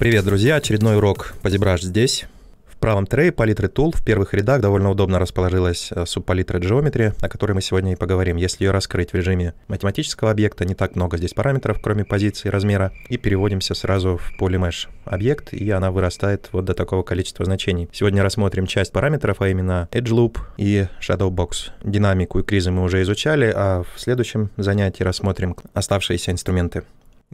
Привет, друзья! Очередной урок по ZBrush здесь. В правом трее палитры Tool в первых рядах довольно удобно расположилась э, субпалитра Geometry, о которой мы сегодня и поговорим. Если ее раскрыть в режиме математического объекта, не так много здесь параметров, кроме позиции размера, и переводимся сразу в полимеш объект, и она вырастает вот до такого количества значений. Сегодня рассмотрим часть параметров, а именно Edge Loop и Shadow Box. Динамику и кризы мы уже изучали, а в следующем занятии рассмотрим оставшиеся инструменты.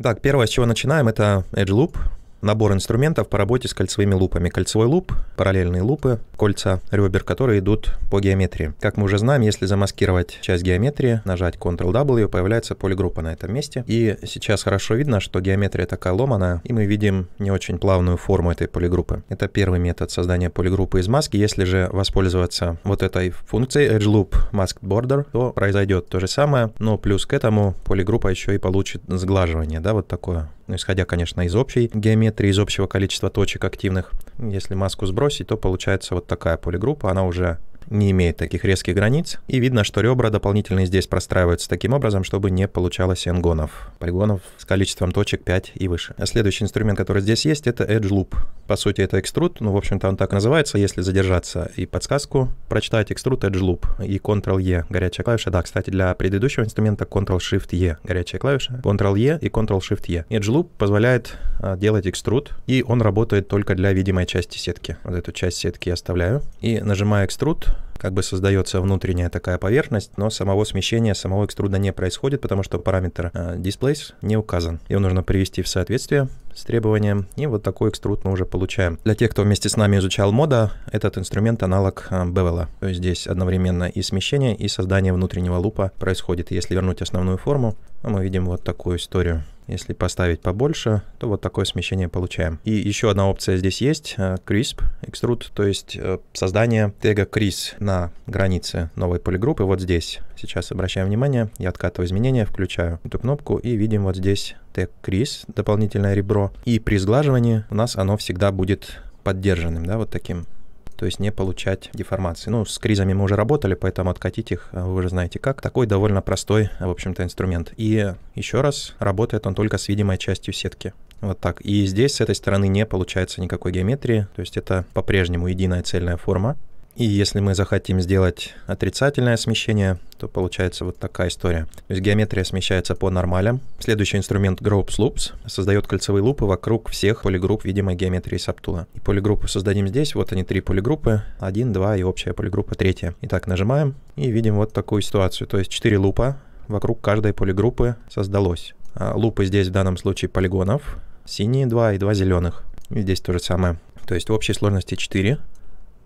Так, первое, с чего начинаем, это Edge Loop набор инструментов по работе с кольцевыми лупами. Кольцевой луп, параллельные лупы, кольца ребер, которые идут по геометрии. Как мы уже знаем, если замаскировать часть геометрии, нажать Ctrl-W, появляется полигруппа на этом месте. И сейчас хорошо видно, что геометрия такая ломаная, и мы видим не очень плавную форму этой полигруппы. Это первый метод создания полигруппы из маски. Если же воспользоваться вот этой функцией Edge Loop Mask Border, то произойдет то же самое, но плюс к этому полигруппа еще и получит сглаживание, да, вот такое. Ну, исходя, конечно, из общей геометрии, полиметрии из общего количества точек активных. Если маску сбросить, то получается вот такая полигруппа. Она уже не имеет таких резких границ, и видно, что ребра дополнительные здесь простраиваются таким образом, чтобы не получалось энгонов, полигонов с количеством точек 5 и выше. А следующий инструмент, который здесь есть, это Edge Loop. По сути, это экструд, ну, в общем-то, он так называется, если задержаться и подсказку прочитать, экструд Edge Loop и Ctrl-E, горячая клавиша. Да, кстати, для предыдущего инструмента Ctrl-Shift-E, горячая клавиша, Ctrl-E и Ctrl-Shift-E. Edge Loop позволяет а, делать экструд, и он работает только для видимой части сетки. Вот эту часть сетки я оставляю. И нажимаю экструд, как бы создается внутренняя такая поверхность, но самого смещения, самого экструда не происходит, потому что параметр э, displace не указан. Его нужно привести в соответствие с требованием, и вот такой экструд мы уже получаем. Для тех, кто вместе с нами изучал мода, этот инструмент аналог э, Bevel. То есть здесь одновременно и смещение, и создание внутреннего лупа происходит. Если вернуть основную форму, мы видим вот такую историю. Если поставить побольше, то вот такое смещение получаем. И еще одна опция здесь есть, э, Crisp Extrude, то есть э, создание тега Chris на границе новой полигруппы вот здесь. Сейчас обращаем внимание, я откатываю изменения, включаю эту кнопку и видим вот здесь тег Chris, дополнительное ребро. И при сглаживании у нас оно всегда будет поддержанным, да, вот таким то есть не получать деформации. Ну, с кризами мы уже работали, поэтому откатить их э, вы уже знаете как. Такой довольно простой, в общем-то, инструмент. И еще раз, работает он только с видимой частью сетки. Вот так. И здесь с этой стороны не получается никакой геометрии, то есть это по-прежнему единая цельная форма, и если мы захотим сделать отрицательное смещение, то получается вот такая история. То есть геометрия смещается по нормалям. Следующий инструмент Groups Loops создает кольцевые лупы вокруг всех полигрупп видимой геометрии саптула. И полигруппы создадим здесь. Вот они три полигруппы. Один, два и общая полигруппа третья. Итак, нажимаем и видим вот такую ситуацию. То есть четыре лупа вокруг каждой полигруппы создалось. А лупы здесь в данном случае полигонов. Синие два и два зеленых. И здесь то же самое. То есть в общей сложности 4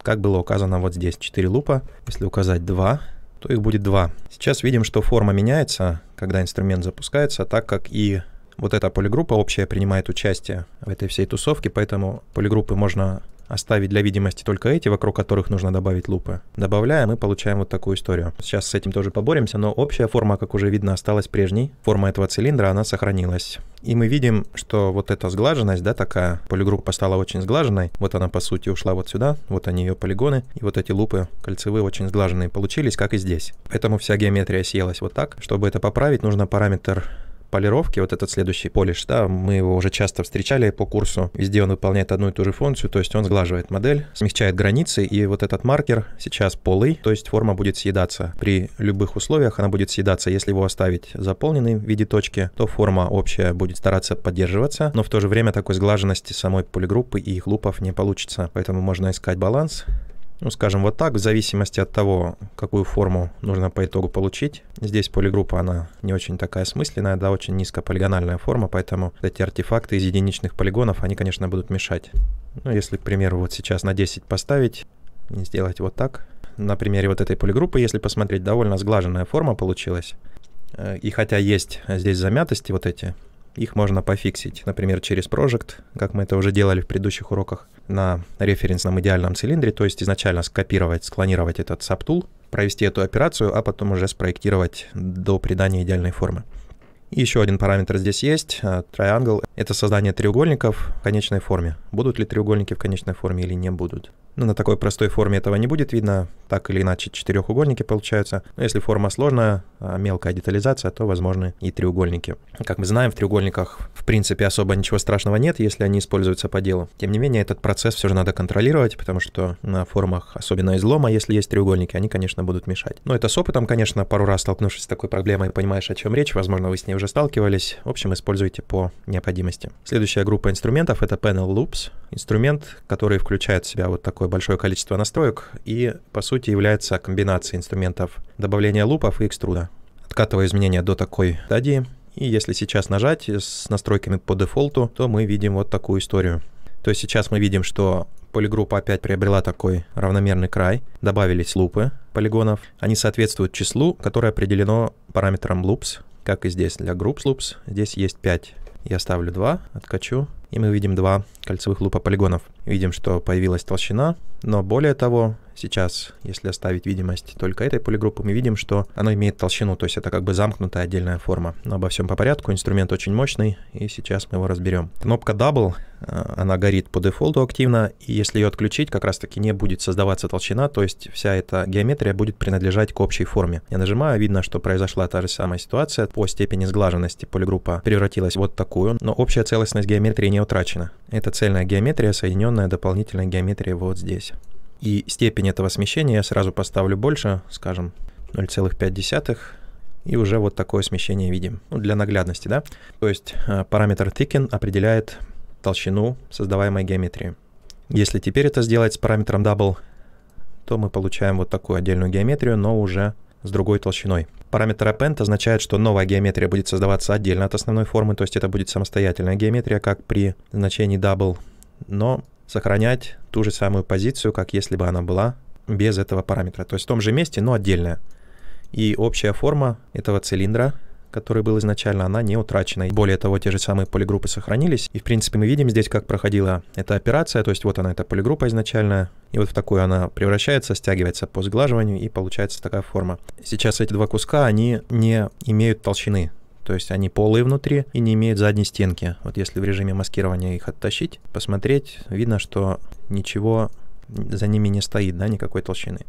как было указано вот здесь. 4 лупа. Если указать 2, то их будет 2. Сейчас видим, что форма меняется, когда инструмент запускается, так как и вот эта полигруппа общая принимает участие в этой всей тусовке, поэтому полигруппы можно оставить для видимости только эти, вокруг которых нужно добавить лупы. Добавляем мы получаем вот такую историю. Сейчас с этим тоже поборемся, но общая форма, как уже видно, осталась прежней. Форма этого цилиндра, она сохранилась. И мы видим, что вот эта сглаженность, да, такая, полигруппа стала очень сглаженной. Вот она, по сути, ушла вот сюда, вот они ее полигоны, и вот эти лупы кольцевые очень сглаженные получились, как и здесь. Поэтому вся геометрия съелась вот так. Чтобы это поправить, нужно параметр полировки, вот этот следующий полиш, да, мы его уже часто встречали по курсу, везде он выполняет одну и ту же функцию, то есть он сглаживает модель, смягчает границы, и вот этот маркер сейчас полый, то есть форма будет съедаться. При любых условиях она будет съедаться, если его оставить заполненным в виде точки, то форма общая будет стараться поддерживаться, но в то же время такой сглаженности самой полигруппы и их лупов не получится, поэтому можно искать баланс, ну, скажем, вот так, в зависимости от того, какую форму нужно по итогу получить. Здесь полигруппа, она не очень такая смысленная, да, очень низкополигональная форма, поэтому эти артефакты из единичных полигонов, они, конечно, будут мешать. Ну, если, к примеру, вот сейчас на 10 поставить, сделать вот так. На примере вот этой полигруппы, если посмотреть, довольно сглаженная форма получилась. Э, и хотя есть здесь замятости вот эти, их можно пофиксить, например, через Project, как мы это уже делали в предыдущих уроках на референсном идеальном цилиндре, то есть изначально скопировать, склонировать этот саптул, провести эту операцию, а потом уже спроектировать до придания идеальной формы. И еще один параметр здесь есть, э, triangle, это создание треугольников в конечной форме. Будут ли треугольники в конечной форме или не будут. Ну, на такой простой форме этого не будет видно, так или иначе четырехугольники получаются. Но если форма сложная, а мелкая детализация, то возможны и треугольники. Как мы знаем, в треугольниках в принципе особо ничего страшного нет, если они используются по делу. Тем не менее, этот процесс все же надо контролировать, потому что на формах, особенно излома, если есть треугольники, они, конечно, будут мешать. Но это с опытом, конечно, пару раз столкнувшись с такой проблемой, понимаешь, о чем речь, возможно, вы с ней уже сталкивались. В общем, используйте по необходимости. Следующая группа инструментов — это Panel Loops, инструмент, который включает в себя вот такой большое количество настроек и, по сути, является комбинацией инструментов добавления лупов и экструда. Откатываю изменения до такой стадии, и если сейчас нажать с настройками по дефолту, то мы видим вот такую историю. То есть сейчас мы видим, что полигруппа опять приобрела такой равномерный край, добавились лупы полигонов. Они соответствуют числу, которое определено параметром loops, как и здесь для groups loops. Здесь есть 5. Я ставлю 2, откачу и мы видим два кольцевых лупа полигонов. Видим, что появилась толщина, но более того, сейчас, если оставить видимость только этой полигруппы, мы видим, что она имеет толщину, то есть это как бы замкнутая отдельная форма. Но обо всем по порядку, инструмент очень мощный, и сейчас мы его разберем. Кнопка Double, э, она горит по дефолту активно, и если ее отключить, как раз таки не будет создаваться толщина, то есть вся эта геометрия будет принадлежать к общей форме. Я нажимаю, видно, что произошла та же самая ситуация, по степени сглаженности полигруппа превратилась вот такую, но общая целостность геометрии не утрачена. Это цельная геометрия, соединенная дополнительной геометрией вот здесь. И степень этого смещения я сразу поставлю больше, скажем, 0,5, и уже вот такое смещение видим. Ну, для наглядности, да? То есть э, параметр thicken определяет толщину создаваемой геометрии. Если теперь это сделать с параметром double, то мы получаем вот такую отдельную геометрию, но уже с другой толщиной. Параметр append означает, что новая геометрия будет создаваться отдельно от основной формы, то есть это будет самостоятельная геометрия, как при значении double, но сохранять ту же самую позицию, как если бы она была без этого параметра. То есть в том же месте, но отдельная. И общая форма этого цилиндра, который был изначально, она не утрачена. Более того, те же самые полигруппы сохранились. И, в принципе, мы видим здесь, как проходила эта операция. То есть вот она, эта полигруппа изначальная. И вот в такую она превращается, стягивается по сглаживанию, и получается такая форма. Сейчас эти два куска, они не имеют толщины то есть они полые внутри и не имеют задней стенки. Вот если в режиме маскирования их оттащить, посмотреть, видно, что ничего за ними не стоит, да, никакой толщины.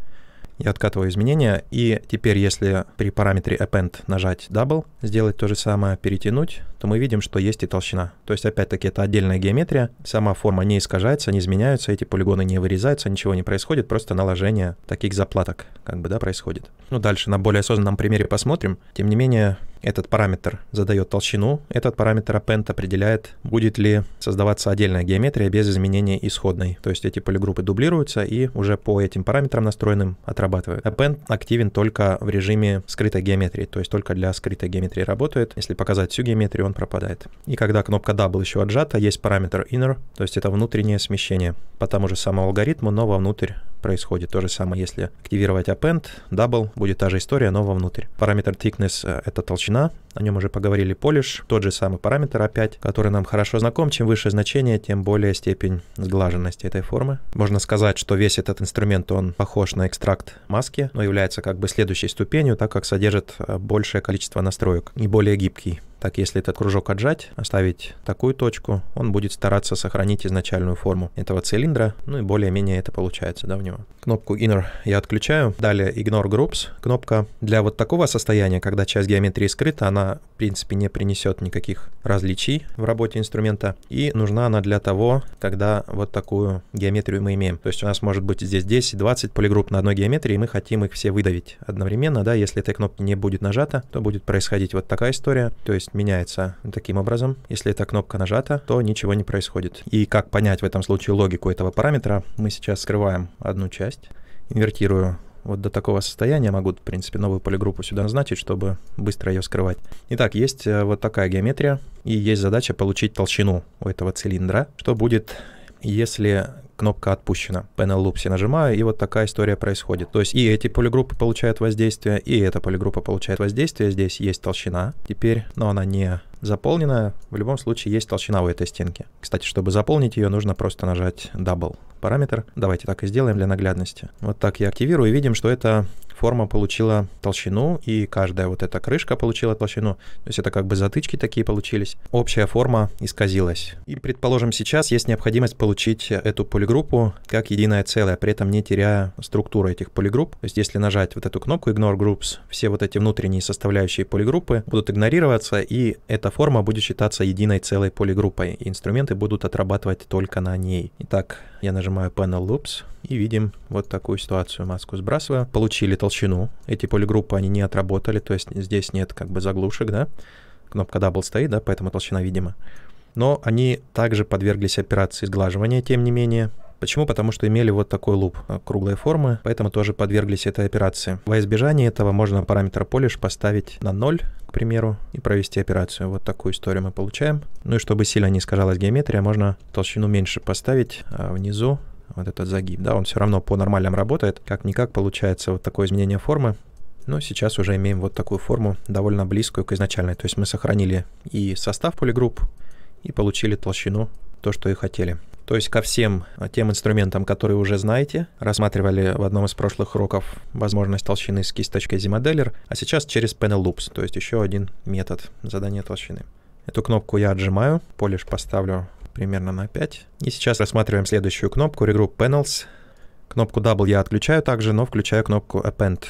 Я откатываю изменения, и теперь, если при параметре append нажать double, сделать то же самое, перетянуть, то мы видим, что есть и толщина. То есть, опять-таки, это отдельная геометрия, сама форма не искажается, не изменяются, эти полигоны не вырезаются, ничего не происходит, просто наложение таких заплаток, как бы, да, происходит. Ну, дальше на более осознанном примере посмотрим. Тем не менее, этот параметр задает толщину, этот параметр append определяет, будет ли создаваться отдельная геометрия без изменения исходной. То есть эти полигруппы дублируются и уже по этим параметрам настроенным отрабатывают. Append активен только в режиме скрытой геометрии, то есть только для скрытой геометрии работает. Если показать всю геометрию, он пропадает. И когда кнопка Double еще отжата, есть параметр inner, то есть это внутреннее смещение по тому же самому алгоритму, но вовнутрь происходит то же самое. Если активировать append, double, будет та же история, но вовнутрь. Параметр thickness э, — это толщина, о нем уже поговорили, polish, тот же самый параметр опять, который нам хорошо знаком. Чем выше значение, тем более степень сглаженности этой формы. Можно сказать, что весь этот инструмент, он похож на экстракт маски, но является как бы следующей ступенью, так как содержит э, большее количество настроек и более гибкий. Так, если этот кружок отжать, оставить такую точку, он будет стараться сохранить изначальную форму этого цилиндра, ну и более-менее это получается, да, у него. Кнопку Inner я отключаю. Далее Ignore Groups. Кнопка для вот такого состояния, когда часть геометрии скрыта, она принципе не принесет никаких различий в работе инструмента. И нужна она для того, когда вот такую геометрию мы имеем. То есть у нас может быть здесь 10-20 полигрупп на одной геометрии, и мы хотим их все выдавить одновременно. Да, если этой кнопки не будет нажата, то будет происходить вот такая история. То есть меняется таким образом. Если эта кнопка нажата, то ничего не происходит. И как понять в этом случае логику этого параметра, мы сейчас скрываем одну часть, инвертирую вот до такого состояния могу, в принципе, новую полигруппу сюда назначить, чтобы быстро ее скрывать. Итак, есть э, вот такая геометрия, и есть задача получить толщину у этого цилиндра, что будет, если кнопка отпущена. Panel Loops я нажимаю, и вот такая история происходит. То есть и эти полигруппы получают воздействие, и эта полигруппа получает воздействие. Здесь есть толщина. Теперь, но она не заполненная. В любом случае есть толщина у этой стенки. Кстати, чтобы заполнить ее, нужно просто нажать Double параметр. Давайте так и сделаем для наглядности. Вот так я активирую, и видим, что эта форма получила толщину, и каждая вот эта крышка получила толщину. То есть это как бы затычки такие получились. Общая форма исказилась. И, предположим, сейчас есть необходимость получить эту полигруппу как единое целое, при этом не теряя структуру этих полигрупп. То есть если нажать вот эту кнопку Ignore Groups, все вот эти внутренние составляющие полигруппы будут игнорироваться, и эта форма будет считаться единой целой полигруппой, и инструменты будут отрабатывать только на ней. Итак, я нажимаю Panel Loops и видим вот такую ситуацию. Маску сбрасываю, получили толщину. Эти полигруппы, они не отработали, то есть здесь нет как бы заглушек, да. Кнопка Double стоит, да, поэтому толщина видима. Но они также подверглись операции сглаживания, тем не менее. Почему? Потому что имели вот такой луп э, круглой формы, поэтому тоже подверглись этой операции. Во избежание этого можно параметр polish поставить на 0, к примеру, и провести операцию. Вот такую историю мы получаем. Ну и чтобы сильно не искажалась геометрия, можно толщину меньше поставить а внизу, вот этот загиб, да, он все равно по нормальным работает, как-никак получается вот такое изменение формы, но сейчас уже имеем вот такую форму, довольно близкую к изначальной, то есть мы сохранили и состав полигрупп, и получили толщину то, что и хотели. То есть ко всем э, тем инструментам, которые уже знаете, рассматривали в одном из прошлых уроков возможность толщины с кисточкой Z-моделлер, а сейчас через Panel Loops, то есть еще один метод задания толщины. Эту кнопку я отжимаю, полиш поставлю примерно на 5. И сейчас рассматриваем следующую кнопку Regroup Panels. Кнопку Double я отключаю также, но включаю кнопку Append.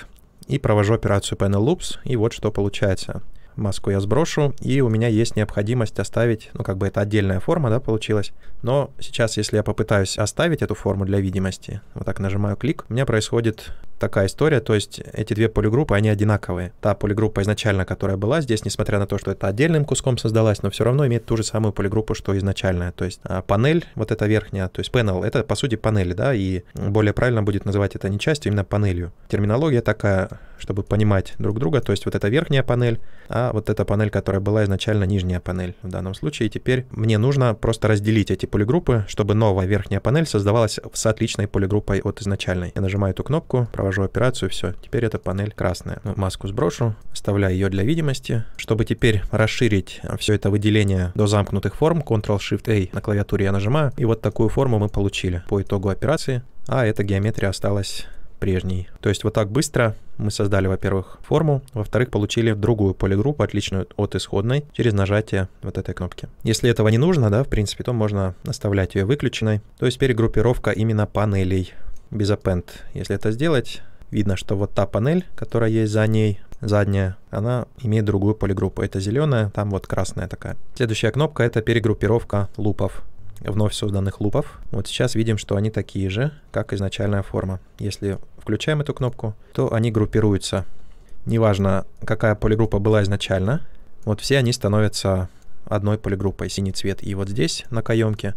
И провожу операцию Panel Loops, и вот что получается маску я сброшу, и у меня есть необходимость оставить, ну как бы это отдельная форма, да, получилась. Но сейчас, если я попытаюсь оставить эту форму для видимости, вот так нажимаю клик, у меня происходит такая история, то есть эти две полигруппы, они одинаковые. Та полигруппа изначально, которая была здесь, несмотря на то, что это отдельным куском создалась, но все равно имеет ту же самую полигруппу, что изначальная. То есть а панель, вот эта верхняя, то есть panel, это по сути панель, да, и более правильно будет называть это не частью, именно панелью. Терминология такая, чтобы понимать друг друга, то есть вот эта верхняя панель, а а вот эта панель, которая была изначально нижняя панель в данном случае. И теперь мне нужно просто разделить эти полигруппы, чтобы новая верхняя панель создавалась с отличной полигруппой от изначальной. Я нажимаю эту кнопку, провожу операцию, все. Теперь эта панель красная. Ну, маску сброшу, оставляю ее для видимости. Чтобы теперь расширить э, все это выделение до замкнутых форм, Ctrl-Shift-A на клавиатуре я нажимаю, и вот такую форму мы получили по итогу операции а эта геометрия осталась прежней. То есть вот так быстро мы создали, во-первых, форму, во-вторых, получили другую полигруппу, отличную от исходной, через нажатие вот этой кнопки. Если этого не нужно, да, в принципе, то можно оставлять ее выключенной. То есть перегруппировка именно панелей без append. Если это сделать, видно, что вот та панель, которая есть за ней, задняя, она имеет другую полигруппу. Это зеленая, там вот красная такая. Следующая кнопка — это перегруппировка лупов вновь созданных лупов. Вот сейчас видим, что они такие же, как изначальная форма. Если включаем эту кнопку, то они группируются. Неважно, какая полигруппа была изначально, вот все они становятся одной полигруппой, синий цвет. И вот здесь, на каемке,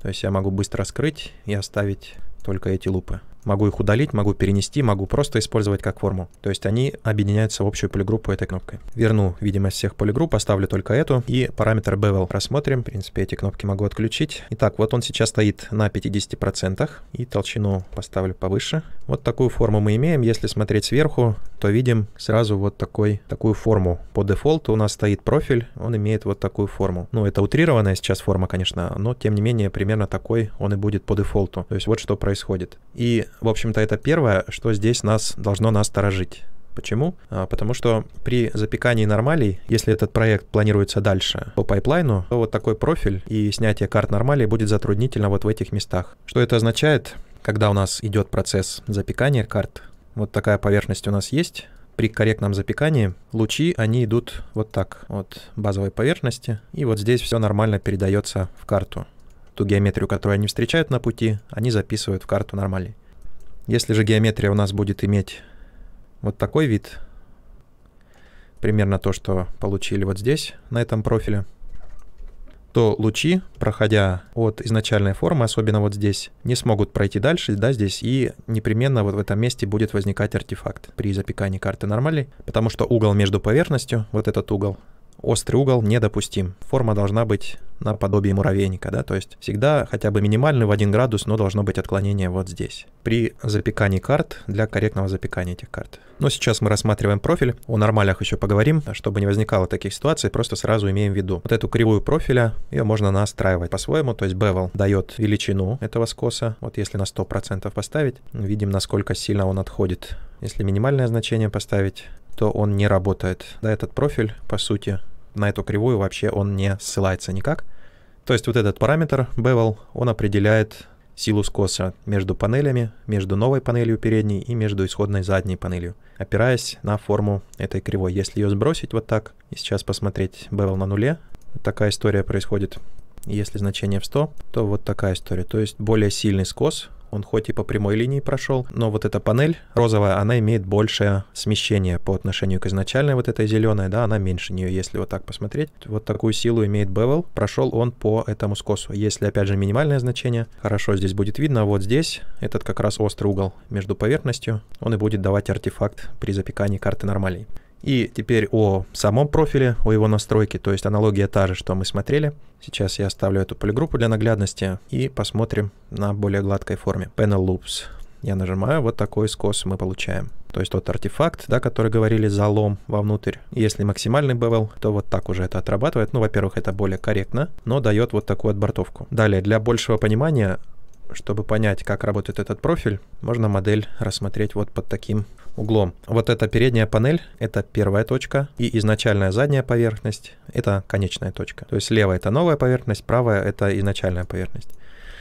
то есть я могу быстро скрыть и оставить только эти лупы. Могу их удалить, могу перенести, могу просто использовать как форму. То есть они объединяются в общую полигруппу этой кнопкой. Верну видимость всех полигрупп, оставлю только эту. И параметр bevel рассмотрим. В принципе, эти кнопки могу отключить. Итак, вот он сейчас стоит на 50%. И толщину поставлю повыше. Вот такую форму мы имеем. Если смотреть сверху, то видим сразу вот такой, такую форму. По дефолту у нас стоит профиль, он имеет вот такую форму. Ну, это утрированная сейчас форма, конечно, но тем не менее примерно такой он и будет по дефолту. То есть вот что происходит. И в общем-то, это первое, что здесь нас должно насторожить. Почему? А, потому что при запекании нормалей, если этот проект планируется дальше по пайплайну, то вот такой профиль и снятие карт нормалей будет затруднительно вот в этих местах. Что это означает, когда у нас идет процесс запекания карт? Вот такая поверхность у нас есть. При корректном запекании лучи, они идут вот так, от базовой поверхности, и вот здесь все нормально передается в карту. Ту геометрию, которую они встречают на пути, они записывают в карту нормалей. Если же геометрия у нас будет иметь вот такой вид, примерно то, что получили вот здесь, на этом профиле, то лучи, проходя от изначальной формы, особенно вот здесь, не смогут пройти дальше, да, здесь, и непременно вот в этом месте будет возникать артефакт при запекании карты нормали, потому что угол между поверхностью, вот этот угол, острый угол недопустим. Форма должна быть наподобие муравейника, да, то есть всегда хотя бы минимальный в 1 градус, но должно быть отклонение вот здесь. При запекании карт, для корректного запекания этих карт. Но сейчас мы рассматриваем профиль, о нормалях еще поговорим, чтобы не возникало таких ситуаций, просто сразу имеем в виду. Вот эту кривую профиля, ее можно настраивать по-своему, то есть bevel дает величину этого скоса, вот если на 100% поставить, видим, насколько сильно он отходит. Если минимальное значение поставить, то он не работает. Да, этот профиль, по сути, на эту кривую вообще он не ссылается никак. То есть вот этот параметр bevel, он определяет силу скоса между панелями, между новой панелью передней и между исходной задней панелью, опираясь на форму этой кривой. Если ее сбросить вот так и сейчас посмотреть bevel на нуле, такая история происходит. Если значение в 100, то вот такая история. То есть более сильный скос он хоть и по прямой линии прошел, но вот эта панель розовая, она имеет большее смещение по отношению к изначальной вот этой зеленой, да, она меньше нее, если вот так посмотреть. Вот такую силу имеет Bevel. Прошел он по этому скосу. Если, опять же, минимальное значение, хорошо здесь будет видно. А вот здесь этот как раз острый угол между поверхностью, он и будет давать артефакт при запекании карты нормалей. И теперь о самом профиле, о его настройке, то есть аналогия та же, что мы смотрели. Сейчас я оставлю эту полигруппу для наглядности и посмотрим на более гладкой форме. Panel Loops. Я нажимаю, вот такой скос мы получаем. То есть тот артефакт, да, который говорили, залом вовнутрь. Если максимальный бевел, то вот так уже это отрабатывает. Ну, во-первых, это более корректно, но дает вот такую отбортовку. Далее, для большего понимания, чтобы понять, как работает этот профиль, можно модель рассмотреть вот под таким углом. Вот эта передняя панель — это первая точка, и изначальная задняя поверхность — это конечная точка. То есть левая — это новая поверхность, правая — это изначальная поверхность.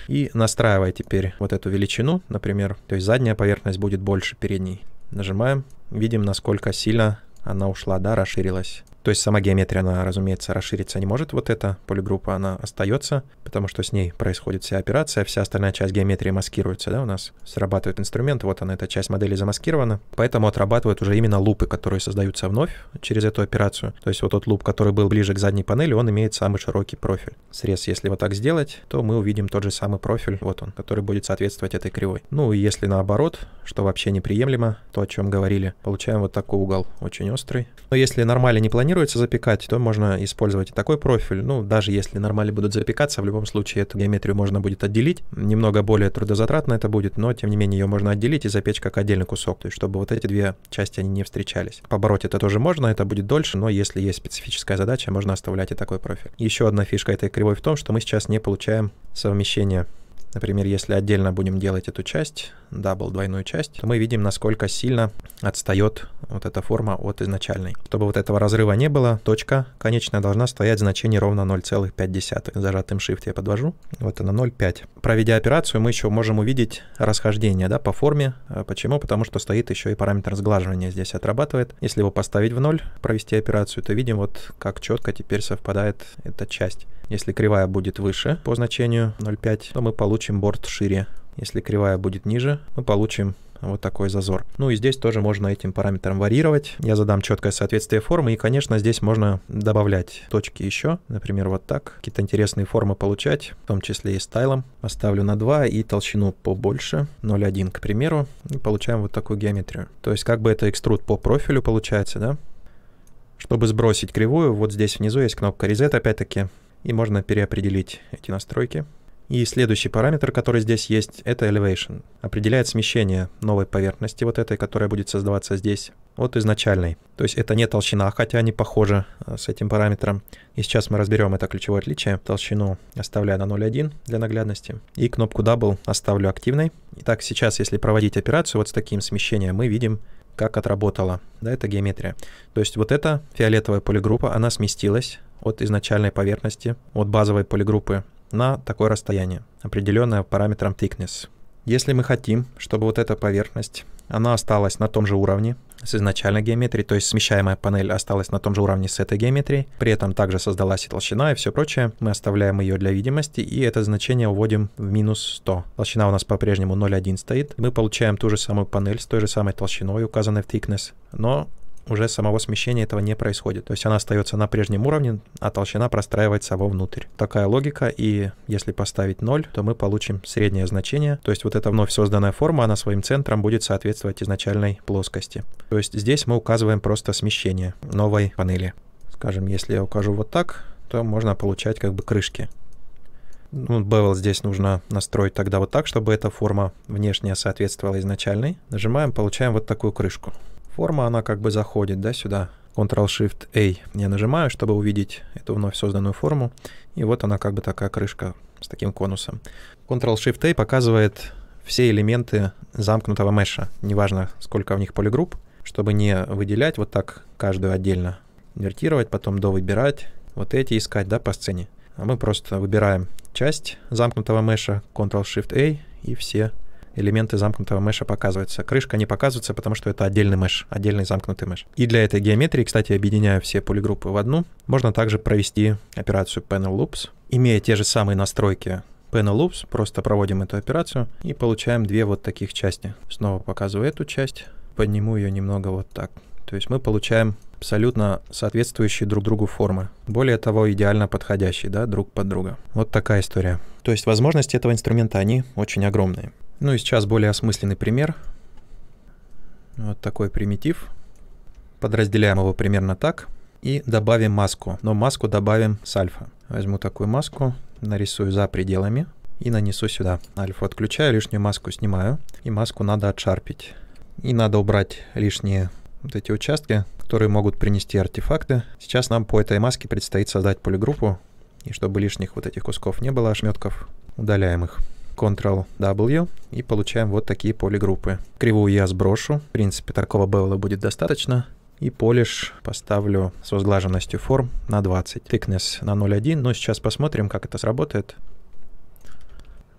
И настраивая теперь вот эту величину, например, то есть задняя поверхность будет больше передней. Нажимаем, видим, насколько сильно она ушла, да, расширилась. То есть сама геометрия, она, разумеется, расшириться не может. Вот эта полигруппа, она остается, потому что с ней происходит вся операция, вся остальная часть геометрии маскируется, да, у нас срабатывает инструмент, вот она, эта часть модели замаскирована, поэтому отрабатывают уже именно лупы, которые создаются вновь через эту операцию. То есть вот тот луп, который был ближе к задней панели, он имеет самый широкий профиль. Срез, если вот так сделать, то мы увидим тот же самый профиль, вот он, который будет соответствовать этой кривой. Ну и если наоборот, что вообще неприемлемо, то, о чем говорили, получаем вот такой угол очень острый. Но если нормально не планируем, планируется запекать, то можно использовать и такой профиль. Ну, даже если нормали будут запекаться, в любом случае эту геометрию можно будет отделить. Немного более трудозатратно это будет, но тем не менее ее можно отделить и запечь как отдельный кусок, то есть чтобы вот эти две части они не встречались. Побороть это тоже можно, это будет дольше, но если есть специфическая задача, можно оставлять и такой профиль. Еще одна фишка этой кривой в том, что мы сейчас не получаем совмещение Например, если отдельно будем делать эту часть, дабл, двойную часть, то мы видим, насколько сильно отстает вот эта форма от изначальной. Чтобы вот этого разрыва не было, точка конечная должна стоять значение ровно 0,5. Зажатым Shift я подвожу. Вот она 0,5. Проведя операцию, мы еще можем увидеть расхождение да, по форме. Э, почему? Потому что стоит еще и параметр сглаживания здесь отрабатывает. Если его поставить в 0, провести операцию, то видим вот как четко теперь совпадает эта часть. Если кривая будет выше по значению 0,5, то мы получим борт шире. Если кривая будет ниже, мы получим вот такой зазор. Ну и здесь тоже можно этим параметром варьировать. Я задам четкое соответствие формы, и, конечно, здесь можно добавлять точки еще, например, вот так. Какие-то интересные формы получать, в том числе и с тайлом. Оставлю на 2 и толщину побольше, 0,1, к примеру, и получаем вот такую геометрию. То есть как бы это экструд по профилю получается, да? Чтобы сбросить кривую, вот здесь внизу есть кнопка Reset опять-таки и можно переопределить эти настройки. И следующий параметр, который здесь есть, это elevation. Определяет смещение новой поверхности, вот этой, которая будет создаваться здесь, от изначальной. То есть это не толщина, хотя они похожи э, с этим параметром. И сейчас мы разберем это ключевое отличие. Толщину оставляю на 0,1 для наглядности. И кнопку Double оставлю активной. Итак, сейчас, если проводить операцию вот с таким смещением, мы видим как отработала. Да, это геометрия. То есть вот эта фиолетовая полигруппа, она сместилась от изначальной поверхности, от базовой полигруппы, на такое расстояние, определенное параметром thickness. Если мы хотим, чтобы вот эта поверхность, она осталась на том же уровне с изначальной геометрией, то есть смещаемая панель осталась на том же уровне с этой геометрией, при этом также создалась и толщина и все прочее, мы оставляем ее для видимости, и это значение уводим в минус 100. Толщина у нас по-прежнему 0,1 стоит, мы получаем ту же самую панель с той же самой толщиной, указанной в thickness, но уже самого смещения этого не происходит. То есть она остается на прежнем уровне, а толщина простраивается вовнутрь. Такая логика, и если поставить 0, то мы получим среднее значение. То есть вот эта вновь созданная форма, она своим центром будет соответствовать изначальной плоскости. То есть здесь мы указываем просто смещение новой панели. Скажем, если я укажу вот так, то можно получать как бы крышки. Ну, bevel здесь нужно настроить тогда вот так, чтобы эта форма внешняя соответствовала изначальной. Нажимаем, получаем вот такую крышку. Форма, она как бы заходит, да, сюда. Ctrl-Shift-A я нажимаю, чтобы увидеть эту вновь созданную форму. И вот она как бы такая крышка с таким конусом. Ctrl-Shift-A показывает все элементы замкнутого меша, неважно сколько в них полигрупп, чтобы не выделять вот так каждую отдельно, инвертировать, потом довыбирать, вот эти искать, да, по сцене. А мы просто выбираем часть замкнутого меша, Ctrl-Shift-A и все элементы замкнутого меша показываются. Крышка не показывается, потому что это отдельный меш, отдельный замкнутый меш. И для этой геометрии, кстати, объединяя все полигруппы в одну, можно также провести операцию Panel Loops, имея те же самые настройки Panel Loops, просто проводим эту операцию и получаем две вот таких части. Снова показываю эту часть, подниму ее немного вот так. То есть мы получаем абсолютно соответствующие друг другу формы. Более того, идеально подходящие, да, друг под друга. Вот такая история. То есть возможности этого инструмента, они очень огромные. Ну и сейчас более осмысленный пример. Вот такой примитив. Подразделяем его примерно так. И добавим маску. Но маску добавим с альфа. Возьму такую маску, нарисую за пределами и нанесу сюда. Альфа отключаю, лишнюю маску снимаю. И маску надо отшарпить. И надо убрать лишние вот эти участки, которые могут принести артефакты. Сейчас нам по этой маске предстоит создать полигруппу. И чтобы лишних вот этих кусков не было, ошметков, удаляем их. Ctrl-W и получаем вот такие полигруппы. Кривую я сброшу, в принципе такого бевела будет достаточно. И полиш поставлю с возглаженностью форм на 20. Thickness на 0.1, но сейчас посмотрим, как это сработает.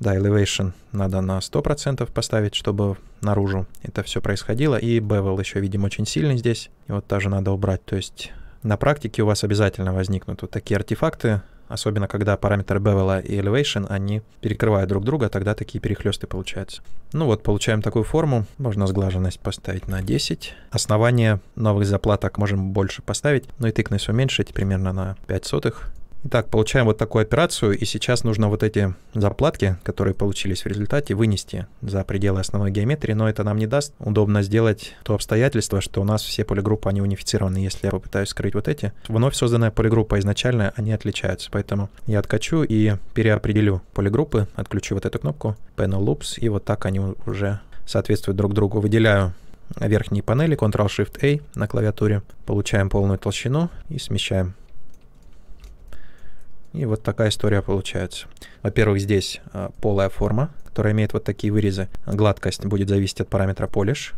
Да, elevation надо на 100% поставить, чтобы наружу это все происходило. И bevel еще, видимо, очень сильный здесь. И вот тоже надо убрать. То есть на практике у вас обязательно возникнут вот такие артефакты, Особенно, когда параметры Bevel и Elevation, они перекрывают друг друга, тогда такие перехлесты получаются. Ну вот, получаем такую форму. Можно сглаженность поставить на 10. Основание новых заплаток можем больше поставить, но и тыкность уменьшить примерно на 5 сотых. Итак, получаем вот такую операцию, и сейчас нужно вот эти заплатки, которые получились в результате, вынести за пределы основной геометрии, но это нам не даст. Удобно сделать то обстоятельство, что у нас все полигруппы, они унифицированы. Если я попытаюсь скрыть вот эти, вновь созданная полигруппа изначально, они отличаются, поэтому я откачу и переопределю полигруппы, отключу вот эту кнопку Panel Loops, и вот так они уже соответствуют друг другу. Выделяю верхние панели Ctrl-Shift-A на клавиатуре, получаем полную толщину и смещаем и вот такая история получается. Во-первых, здесь а, полая форма, которая имеет вот такие вырезы. Гладкость будет зависеть от параметра polish.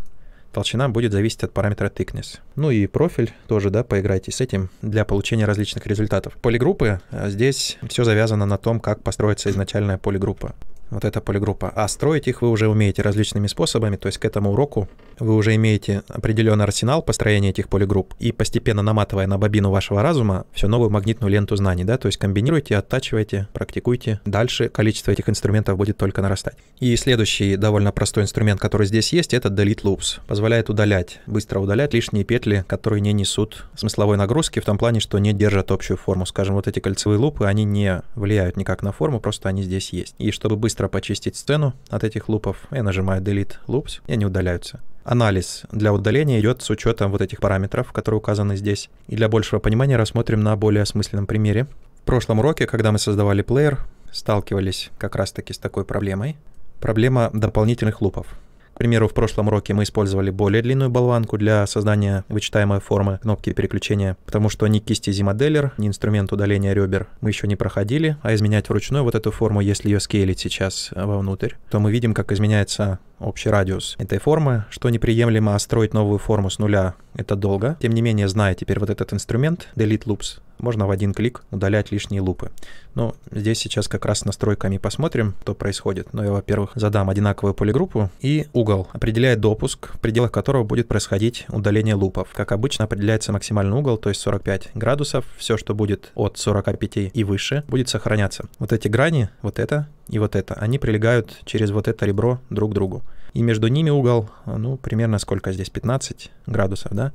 Толщина будет зависеть от параметра thickness. Ну и профиль тоже, да, поиграйте с этим для получения различных результатов. Полигруппы, а, здесь все завязано на том, как построится изначальная полигруппа вот эта полигруппа. А строить их вы уже умеете различными способами, то есть к этому уроку вы уже имеете определенный арсенал построения этих полигрупп и постепенно наматывая на бобину вашего разума всю новую магнитную ленту знаний, да, то есть комбинируйте, оттачивайте, практикуйте. Дальше количество этих инструментов будет только нарастать. И следующий довольно простой инструмент, который здесь есть, это Delete Loops. Позволяет удалять, быстро удалять лишние петли, которые не несут смысловой нагрузки в том плане, что не держат общую форму. Скажем, вот эти кольцевые лупы, они не влияют никак на форму, просто они здесь есть. И чтобы быстро быстро почистить сцену от этих лупов. Я нажимаю Delete Loops, и они удаляются. Анализ для удаления идет с учетом вот этих параметров, которые указаны здесь. И для большего понимания рассмотрим на более осмысленном примере. В прошлом уроке, когда мы создавали плеер, сталкивались как раз-таки с такой проблемой. Проблема дополнительных лупов. К примеру, в прошлом уроке мы использовали более длинную болванку для создания вычитаемой формы кнопки переключения, потому что ни кисти z ни инструмент удаления ребер мы еще не проходили, а изменять вручную вот эту форму, если ее скейлить сейчас вовнутрь, то мы видим, как изменяется общий радиус этой формы, что неприемлемо, а строить новую форму с нуля — это долго. Тем не менее, зная теперь вот этот инструмент, delete loops, можно в один клик удалять лишние лупы. Но здесь сейчас как раз с настройками посмотрим, что происходит. Но ну, я, во-первых, задам одинаковую полигруппу и угол, определяет допуск, в пределах которого будет происходить удаление лупов. Как обычно, определяется максимальный угол, то есть 45 градусов. Все, что будет от 45 и выше, будет сохраняться. Вот эти грани, вот это и вот это, они прилегают через вот это ребро друг к другу. И между ними угол, ну, примерно сколько здесь, 15 градусов, да?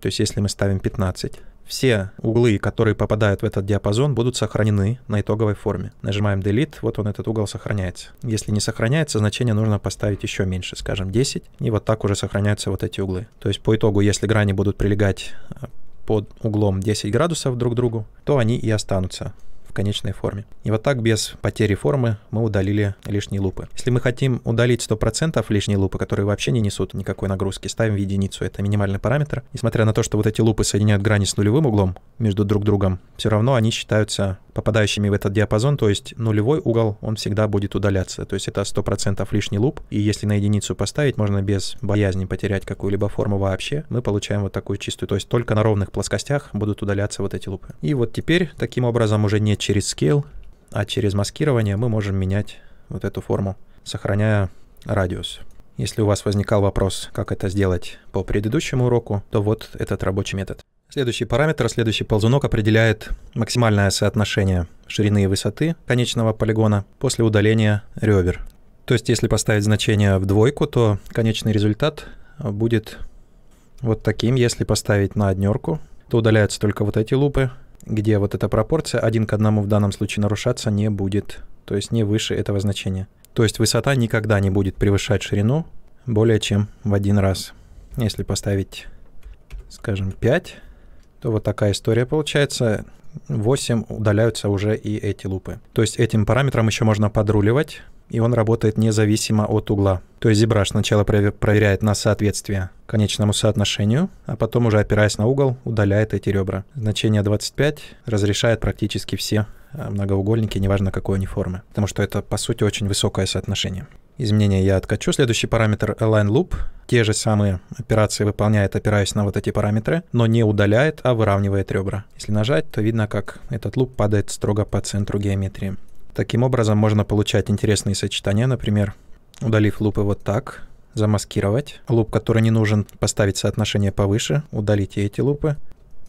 То есть если мы ставим 15 все углы, которые попадают в этот диапазон, будут сохранены на итоговой форме. Нажимаем Delete, вот он этот угол сохраняется. Если не сохраняется, значение нужно поставить еще меньше, скажем 10, и вот так уже сохраняются вот эти углы. То есть по итогу, если грани будут прилегать э, под углом 10 градусов друг к другу, то они и останутся в конечной форме. И вот так без потери формы мы удалили лишние лупы. Если мы хотим удалить 100% лишние лупы, которые вообще не несут никакой нагрузки, ставим в единицу, это минимальный параметр. Несмотря на то, что вот эти лупы соединяют грани с нулевым углом между друг другом, все равно они считаются попадающими в этот диапазон, то есть нулевой угол, он всегда будет удаляться. То есть это 100% лишний луп, и если на единицу поставить, можно без боязни потерять какую-либо форму вообще, мы получаем вот такую чистую. То есть только на ровных плоскостях будут удаляться вот эти лупы. И вот теперь таким образом уже не через scale, а через маскирование мы можем менять вот эту форму, сохраняя радиус. Если у вас возникал вопрос, как это сделать по предыдущему уроку, то вот этот рабочий метод. Следующий параметр, следующий ползунок определяет максимальное соотношение ширины и высоты конечного полигона после удаления ребер. То есть если поставить значение в двойку, то конечный результат будет вот таким. Если поставить на однерку, то удаляются только вот эти лупы, где вот эта пропорция один к одному в данном случае нарушаться не будет, то есть не выше этого значения. То есть высота никогда не будет превышать ширину более чем в один раз. Если поставить, скажем, 5, то вот такая история получается. 8 удаляются уже и эти лупы. То есть этим параметром еще можно подруливать, и он работает независимо от угла. То есть ZBrush сначала проверяет на соответствие конечному соотношению, а потом уже опираясь на угол, удаляет эти ребра. Значение 25 разрешает практически все а, многоугольники, неважно какой они формы, потому что это по сути очень высокое соотношение. Изменения я откачу. Следующий параметр align loop. Те же самые операции выполняет, опираясь на вот эти параметры, но не удаляет, а выравнивает ребра. Если нажать, то видно, как этот луп падает строго по центру геометрии. Таким образом можно получать интересные сочетания, например, удалив лупы вот так, замаскировать. Луп, который не нужен, поставить соотношение повыше, удалить и эти лупы.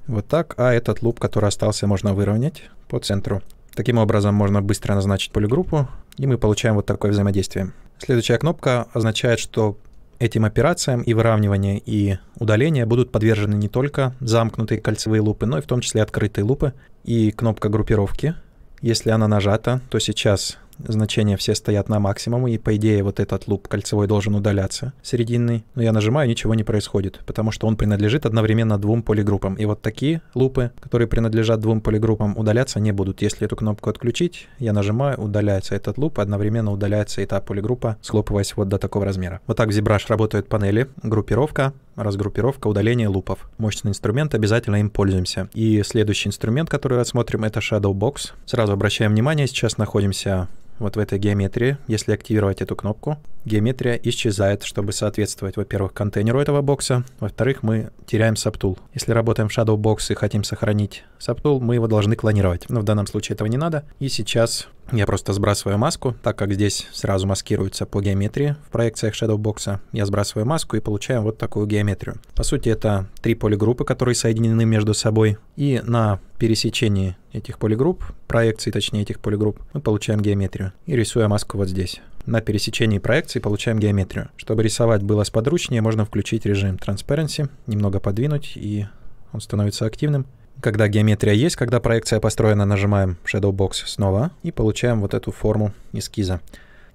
Вот так, а этот луп, который остался, можно выровнять по центру. Таким образом можно быстро назначить полигруппу, и мы получаем вот такое взаимодействие. Следующая кнопка означает, что этим операциям и выравнивание, и удаление будут подвержены не только замкнутые кольцевые лупы, но и в том числе открытые лупы. И кнопка группировки если она нажата, то сейчас значения все стоят на максимум, и по идее вот этот луп кольцевой должен удаляться, серединный. Но я нажимаю, ничего не происходит, потому что он принадлежит одновременно двум полигруппам. И вот такие лупы, которые принадлежат двум полигруппам, удаляться не будут. Если эту кнопку отключить, я нажимаю, удаляется этот луп, одновременно удаляется и та полигруппа, схлопываясь вот до такого размера. Вот так в ZBrush работают панели, группировка, разгруппировка, удаление лупов. Мощный инструмент, обязательно им пользуемся. И следующий инструмент, который рассмотрим, это Shadow Box. Сразу обращаем внимание, сейчас находимся вот в этой геометрии, если активировать эту кнопку, геометрия исчезает, чтобы соответствовать, во-первых, контейнеру этого бокса, во-вторых, мы теряем subtool. Если работаем в Shadowbox и хотим сохранить subtool, мы его должны клонировать, но в данном случае этого не надо. И сейчас я просто сбрасываю маску, так как здесь сразу маскируется по геометрии в проекциях Shadowbox. Я сбрасываю маску и получаем вот такую геометрию. По сути, это три полигруппы, которые соединены между собой. И на пересечении этих полигрупп, проекции, точнее, этих полигрупп, мы получаем геометрию. И рисуя маску вот здесь. На пересечении проекции, получаем геометрию. Чтобы рисовать было сподручнее, можно включить режим Transparency, немного подвинуть, и он становится активным. Когда геометрия есть, когда проекция построена, нажимаем Shadowbox снова и получаем вот эту форму эскиза.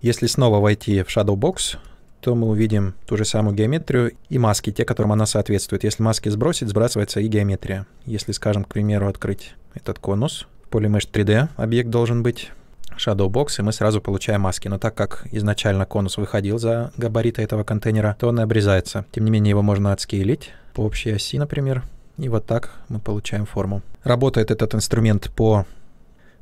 Если снова войти в Shadowbox, то мы увидим ту же самую геометрию и маски, те, которым она соответствует. Если маски сбросить, сбрасывается и геометрия. Если, скажем, к примеру, открыть этот конус, поле Polymesh 3D объект должен быть, Shadow Box, и мы сразу получаем маски. Но так как изначально конус выходил за габариты этого контейнера, то он и обрезается. Тем не менее, его можно отскейлить по общей оси, например. И вот так мы получаем форму. Работает этот инструмент по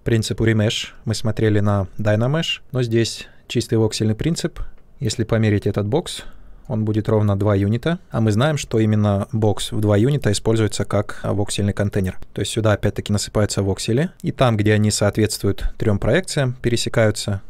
принципу Remesh. Мы смотрели на Dynamesh, но здесь чистый воксельный принцип. Если померить этот бокс, он будет ровно 2 юнита, а мы знаем, что именно бокс в 2 юнита используется как воксельный контейнер. То есть сюда опять-таки насыпаются воксели, и там, где они соответствуют трем проекциям, пересекаются,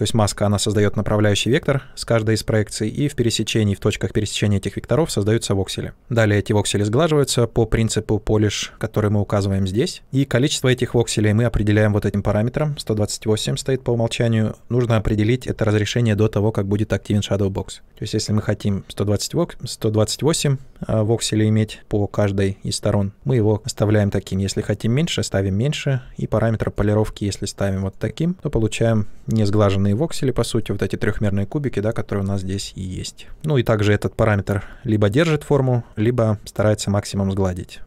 то есть маска, она создает направляющий вектор с каждой из проекций, и в пересечении, в точках пересечения этих векторов создаются воксели. Далее эти воксели сглаживаются по принципу полиш, который мы указываем здесь, и количество этих вокселей мы определяем вот этим параметром, 128 стоит по умолчанию, нужно определить это разрешение до того, как будет активен Shadowbox. То есть если мы хотим 120 вок... 128 вокселей иметь по каждой из сторон, мы его оставляем таким. Если хотим меньше, ставим меньше, и параметр полировки, если ставим вот таким, то получаем несглаженный трехмерные воксели, по сути, вот эти трехмерные кубики, да, которые у нас здесь и есть. Ну и также этот параметр либо держит форму, либо старается максимум сгладить.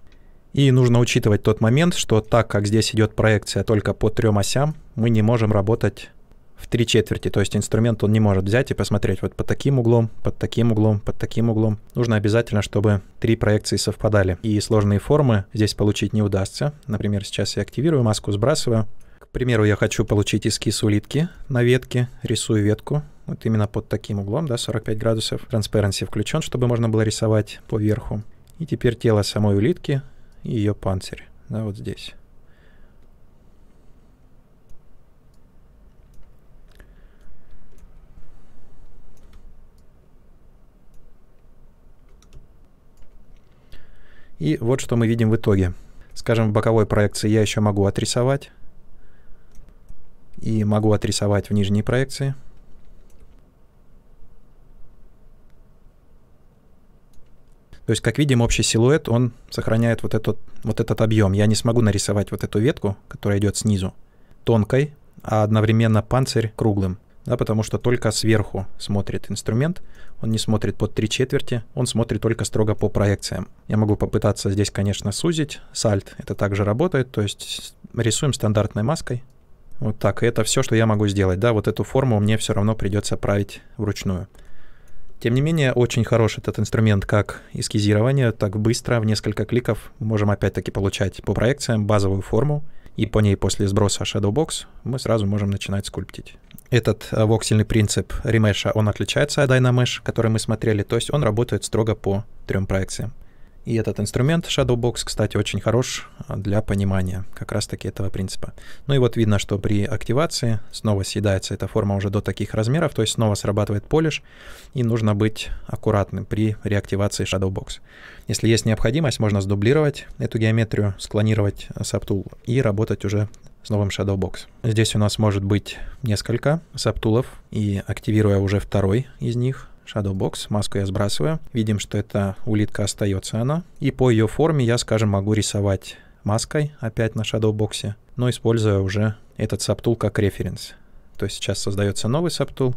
И нужно учитывать тот момент, что так как здесь идет проекция только по трем осям, мы не можем работать в три четверти, то есть инструмент он не может взять и посмотреть вот под таким углом, под таким углом, под таким углом. Нужно обязательно, чтобы три проекции совпадали. И сложные формы здесь получить не удастся. Например, сейчас я активирую маску, сбрасываю, к примеру, я хочу получить эскиз улитки на ветке, рисую ветку, вот именно под таким углом, да, 45 градусов. Transparency включен, чтобы можно было рисовать по верху. И теперь тело самой улитки и ее панцирь, да, вот здесь. И вот что мы видим в итоге. Скажем, в боковой проекции я еще могу отрисовать и могу отрисовать в нижней проекции. То есть, как видим, общий силуэт, он сохраняет вот этот, вот этот объем. Я не смогу нарисовать вот эту ветку, которая идет снизу, тонкой, а одновременно панцирь круглым. Да, потому что только сверху смотрит инструмент, он не смотрит под три четверти, он смотрит только строго по проекциям. Я могу попытаться здесь, конечно, сузить. Сальт это также работает, то есть рисуем стандартной маской, вот так, и это все, что я могу сделать, да, вот эту форму мне все равно придется править вручную. Тем не менее, очень хорош этот инструмент как эскизирование, так быстро, в несколько кликов можем опять-таки получать по проекциям базовую форму, и по ней после сброса Shadowbox мы сразу можем начинать скульптить. Этот э, воксельный принцип ремеша, он отличается от Dynamesh, который мы смотрели, то есть он работает строго по трем проекциям. И этот инструмент Shadowbox, кстати, очень хорош а, для понимания как раз-таки этого принципа. Ну и вот видно, что при активации снова съедается эта форма уже до таких размеров, то есть снова срабатывает полиш, и нужно быть аккуратным при реактивации Shadowbox. Если есть необходимость, можно сдублировать эту геометрию, склонировать саптул и работать уже с новым Shadowbox. Здесь у нас может быть несколько саптулов, и активируя уже второй из них, Shadowbox, маску я сбрасываю. Видим, что эта улитка остается она. И по ее форме я, скажем, могу рисовать маской опять на Shadowbox, но используя уже этот саптул как референс. То есть сейчас создается новый саптул.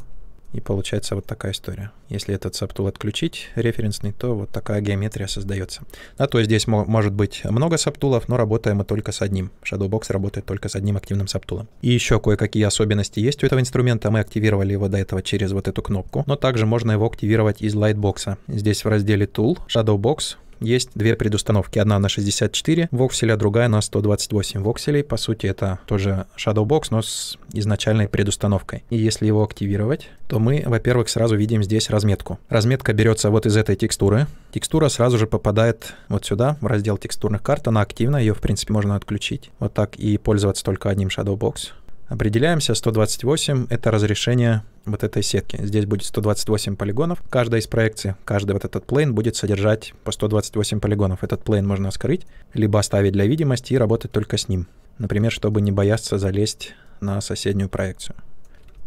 И получается вот такая история. Если этот саптул отключить, референсный, то вот такая геометрия создается. Да, то есть здесь может быть много саптулов, но работаем мы только с одним. Shadowbox работает только с одним активным саптулом. И еще кое-какие особенности есть у этого инструмента. Мы активировали его до этого через вот эту кнопку, но также можно его активировать из Lightbox. Здесь в разделе Tool, Shadowbox, есть две предустановки. Одна на 64 вокселя, другая на 128 вокселей. По сути, это тоже Shadow Box, но с изначальной предустановкой. И если его активировать, то мы, во-первых, сразу видим здесь разметку. Разметка берется вот из этой текстуры. Текстура сразу же попадает вот сюда, в раздел текстурных карт. Она активна, ее, в принципе, можно отключить. Вот так и пользоваться только одним Shadow Box. Определяемся, 128 — это разрешение вот этой сетки. Здесь будет 128 полигонов. Каждая из проекций, каждый вот этот плейн будет содержать по 128 полигонов. Этот плейн можно скрыть, либо оставить для видимости и работать только с ним. Например, чтобы не бояться залезть на соседнюю проекцию.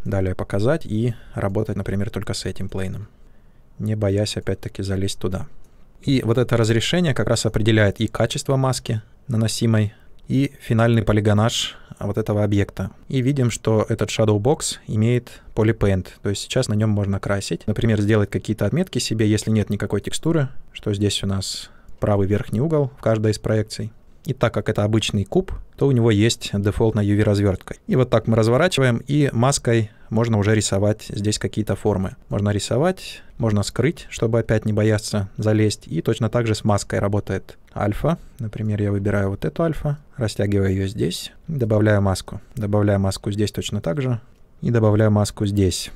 Далее показать и работать, например, только с этим плейном. Не боясь опять-таки залезть туда. И вот это разрешение как раз определяет и качество маски, наносимой и финальный полигонаж вот этого объекта. И видим, что этот Shadow Box имеет PolyPaint, то есть сейчас на нем можно красить. Например, сделать какие-то отметки себе, если нет никакой текстуры, что здесь у нас правый верхний угол в каждой из проекций. И так как это обычный куб, то у него есть дефолтная UV-развертка. И вот так мы разворачиваем и маской можно уже рисовать здесь какие-то формы. Можно рисовать, можно скрыть, чтобы опять не бояться залезть. И точно так же с маской работает альфа. Например, я выбираю вот эту альфа, растягиваю ее здесь, добавляю маску. Добавляю маску здесь точно так же и добавляю маску здесь.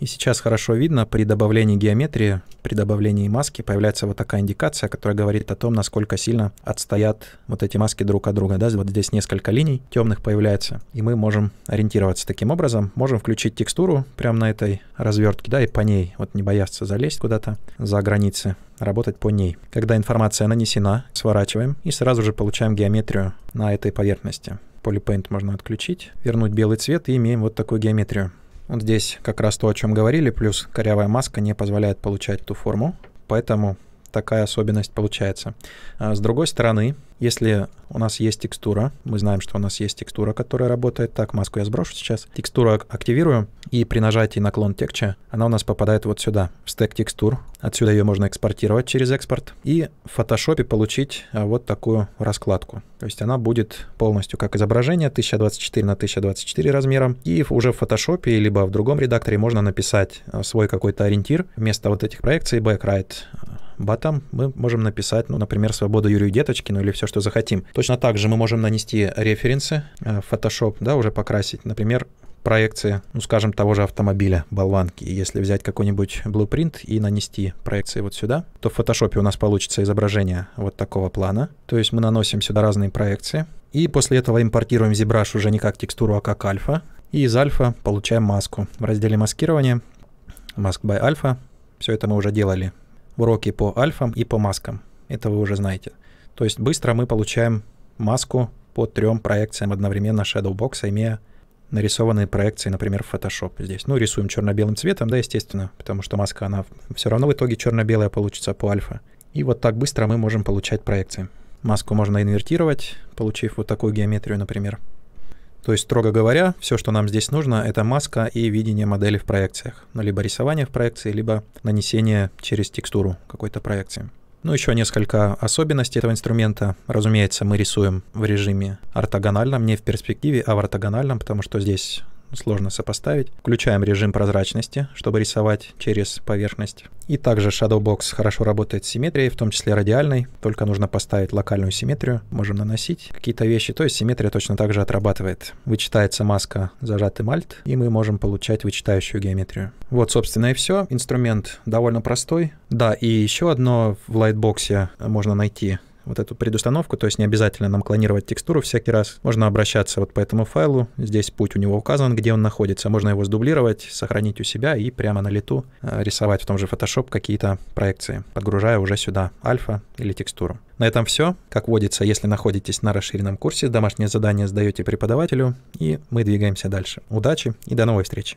И сейчас хорошо видно, при добавлении геометрии, при добавлении маски появляется вот такая индикация, которая говорит о том, насколько сильно отстоят вот эти маски друг от друга. Да? Вот здесь несколько линий темных появляется, и мы можем ориентироваться таким образом. Можем включить текстуру прямо на этой развертке, да, и по ней, вот не бояться залезть куда-то за границы работать по ней. Когда информация нанесена, сворачиваем и сразу же получаем геометрию на этой поверхности. Polypaint можно отключить, вернуть белый цвет и имеем вот такую геометрию. Вот здесь как раз то, о чем говорили, плюс корявая маска не позволяет получать ту форму, поэтому такая особенность получается. А, с другой стороны, если у нас есть текстура, мы знаем, что у нас есть текстура, которая работает так, маску я сброшу сейчас, текстуру активирую, и при нажатии наклон клон текча она у нас попадает вот сюда, в стек текстур. Отсюда ее можно экспортировать через экспорт и в фотошопе получить а, вот такую раскладку. То есть она будет полностью как изображение 1024 на 1024 размером, и уже в фотошопе либо в другом редакторе можно написать а, свой какой-то ориентир вместо вот этих проекций backlight Батам, мы можем написать, ну, например, «Свободу Юрию Деточкину» или все, что захотим. Точно так же мы можем нанести референсы э, в Photoshop, да, уже покрасить. Например, проекции, ну, скажем, того же автомобиля, болванки. Если взять какой-нибудь blueprint и нанести проекции вот сюда, то в фотошопе у нас получится изображение вот такого плана. То есть мы наносим сюда разные проекции. И после этого импортируем ZBrush уже не как текстуру, а как альфа. И из альфа получаем маску. В разделе маскирования Mask by Alpha. Все это мы уже делали уроки по альфам и по маскам. Это вы уже знаете. То есть быстро мы получаем маску по трем проекциям одновременно shadow box а имея нарисованные проекции, например, в Photoshop здесь. Ну, рисуем черно-белым цветом, да, естественно, потому что маска, она все равно в итоге черно-белая получится по альфа. И вот так быстро мы можем получать проекции. Маску можно инвертировать, получив вот такую геометрию, например. То есть, строго говоря, все, что нам здесь нужно, это маска и видение модели в проекциях. Ну, либо рисование в проекции, либо нанесение через текстуру какой-то проекции. Ну, еще несколько особенностей этого инструмента. Разумеется, мы рисуем в режиме ортогональном, не в перспективе, а в ортогональном, потому что здесь сложно сопоставить. Включаем режим прозрачности, чтобы рисовать через поверхность. И также Shadowbox хорошо работает с симметрией, в том числе радиальной, только нужно поставить локальную симметрию. Можем наносить какие-то вещи, то есть симметрия точно так же отрабатывает. Вычитается маска зажатым Alt, и мы можем получать вычитающую геометрию. Вот, собственно, и все. Инструмент довольно простой. Да, и еще одно в Lightbox можно найти вот эту предустановку, то есть не обязательно нам клонировать текстуру всякий раз. Можно обращаться вот по этому файлу, здесь путь у него указан, где он находится. Можно его сдублировать, сохранить у себя и прямо на лету э, рисовать в том же Photoshop какие-то проекции, подгружая уже сюда альфа или текстуру. На этом все. Как водится, если находитесь на расширенном курсе, домашнее задание сдаете преподавателю, и мы двигаемся дальше. Удачи и до новой встречи!